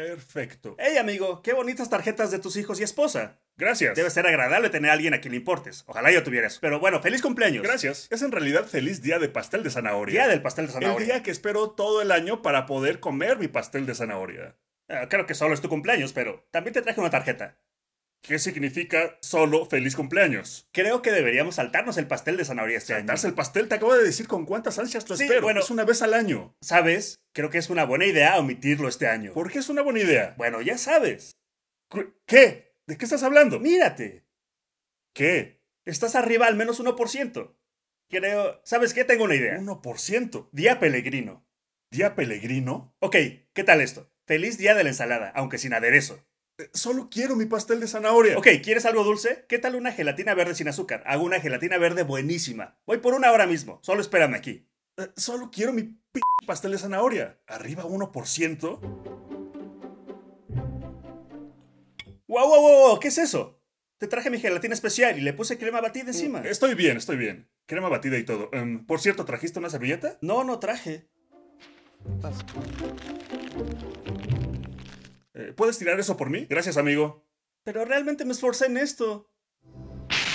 Perfecto. Hey amigo, qué bonitas tarjetas de tus hijos y esposa. Gracias. Debe ser agradable tener a alguien a quien le importes. Ojalá yo tuvieras. Pero bueno, feliz cumpleaños. Gracias. Es en realidad feliz día de pastel de zanahoria. Día del pastel de zanahoria. El día que espero todo el año para poder comer mi pastel de zanahoria. Eh, creo que solo es tu cumpleaños, pero también te traje una tarjeta. ¿Qué significa solo feliz cumpleaños? Creo que deberíamos saltarnos el pastel de zanahoria este Saltarse el pastel, te acabo de decir con cuántas ansias lo sí, Bueno, es una vez al año. ¿Sabes? Creo que es una buena idea omitirlo este año. ¿Por qué es una buena idea? Bueno, ya sabes. ¿Qué? ¿De qué estás hablando? Mírate. ¿Qué? Estás arriba al menos 1%. Creo. ¿Sabes qué? Tengo una idea. 1%. Día Pellegrino. ¿Día Pellegrino? Ok, ¿qué tal esto? Feliz día de la ensalada, aunque sin aderezo. Eh, solo quiero mi pastel de zanahoria. Ok, ¿quieres algo dulce? ¿Qué tal una gelatina verde sin azúcar? Hago una gelatina verde buenísima. Voy por una ahora mismo. Solo espérame aquí. Eh, solo quiero mi p pastel de zanahoria. Arriba 1%. ¡Wow, wow, wow! ¿Qué es eso? Te traje mi gelatina especial y le puse crema batida encima. Mm, estoy bien, estoy bien. Crema batida y todo. Em, por cierto, ¿trajiste una servilleta? No, no traje. ¿Puedes tirar eso por mí? Gracias, amigo. Pero realmente me esforcé en esto.